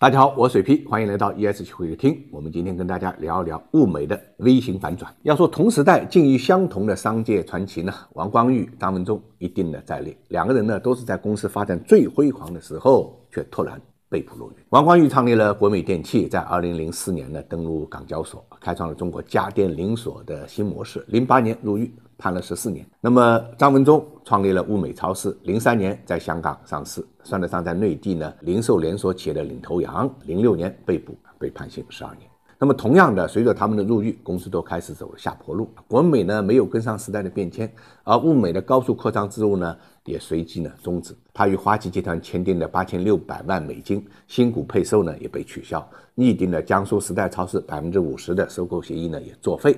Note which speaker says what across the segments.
Speaker 1: 大家好，我是水皮，欢迎来到 ES 会议厅。我们今天跟大家聊一聊物美的微型反转。要说同时代境遇相同的商界传奇呢，王光裕、张文忠一定呢在列。两个人呢都是在公司发展最辉煌的时候，却突然被捕入狱。王光裕创立了国美电器，在二零零四年呢登陆港交所，开创了中国家电连锁的新模式。零八年入狱。判了十四年。那么张文中创立了物美超市，零三年在香港上市，算得上在内地呢零售连锁企业的领头羊。零六年被捕，被判刑十二年。那么，同样的，随着他们的入狱，公司都开始走了下坡路。国美呢，没有跟上时代的变迁，而物美的高速扩张之路呢，也随即呢终止。他与花旗集团签订的八千六百万美金新股配售呢，也被取消。拟定的江苏时代超市百分之五十的收购协议呢，也作废。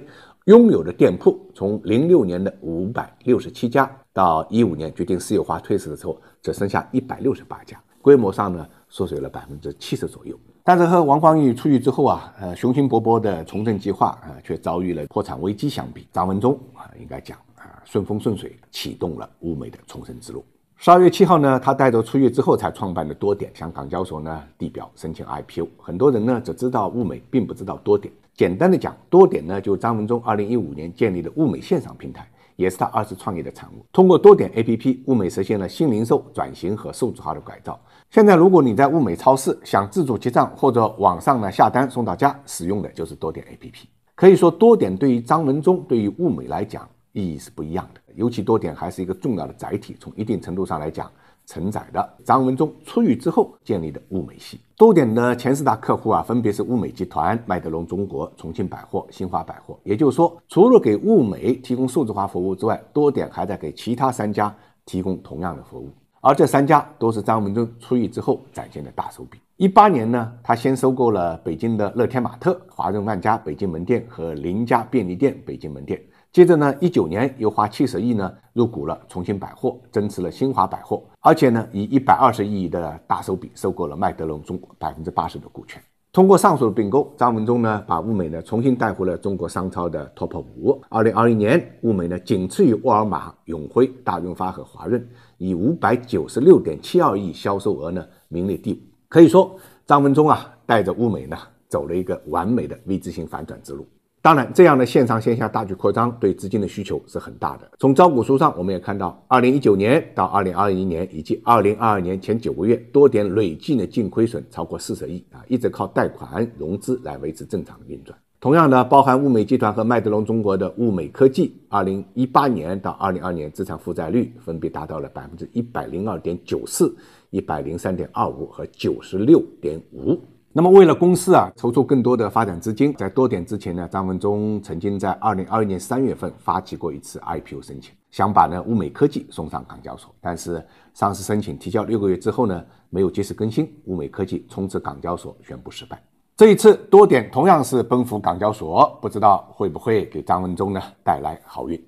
Speaker 1: 拥有的店铺从零六年的五百六十七家，到一五年决定私有化退市的时候，只剩下一百六十八家，规模上呢缩水了百分之七十左右。但是和王光裕出狱之后啊，呃，雄心勃勃的重整计划啊，却遭遇了破产危机相比，张文中啊，应该讲啊，顺风顺水启动了物美的重生之路。十二月七号呢，他带着出狱之后才创办的多点向港交所呢递表申请 IPO。很多人呢只知道物美，并不知道多点。简单的讲，多点呢就张文中二零一五年建立的物美线上平台。也是他二次创业的产物。通过多点 APP，物美实现了新零售转型和数字化的改造。现在，如果你在物美超市想自主结账或者网上呢下单送到家，使用的就是多点 APP。可以说，多点对于张文中，对于物美来讲。意义是不一样的，尤其多点还是一个重要的载体，从一定程度上来讲，承载的张文中出狱之后建立的物美系。多点的前四大客户啊，分别是物美集团、麦德龙中国、重庆百货、新华百货。也就是说，除了给物美提供数字化服务之外，多点还在给其他三家提供同样的服务。而这三家都是张文中出狱之后展现的大手笔。一八年呢，他先收购了北京的乐天玛特、华润万家北京门店和邻家便利店北京门店。接着呢，一九年又花七十亿呢入股了重庆百货，增持了新华百货，而且呢以一百二十亿的大手笔收购了麦德龙中国百分之八十的股权。通过上述的并购，张文中呢把物美呢重新带回了中国商超的 TOP 五。二零二一年，物美呢仅次于沃尔玛、永辉、大润发和华润，以五百九十六点七二亿销售额呢名列第五。可以说，张文中啊带着物美呢走了一个完美的 V 字形反转之路。当然，这样的线上线下大举扩张，对资金的需求是很大的。从招股书上，我们也看到，二零一九年到二零二一年以及二零二二年前九个月多点累计的净亏损超过四十亿啊，一直靠贷款融资来维持正常的运转。同样呢，包含物美集团和麦德龙中国的物美科技，二零一八年到二零二年资产负债率分别达到了百分之一百零二点九四、一百零三点二五和九十六点五。那么，为了公司啊，筹措更多的发展资金，在多点之前呢，张文中曾经在二零二一年三月份发起过一次 IPO 申请，想把呢物美科技送上港交所。但是，上市申请提交六个月之后呢，没有及时更新，物美科技冲刺港交所宣布失败。这一次多点同样是奔赴港交所，不知道会不会给张文中呢带来好运。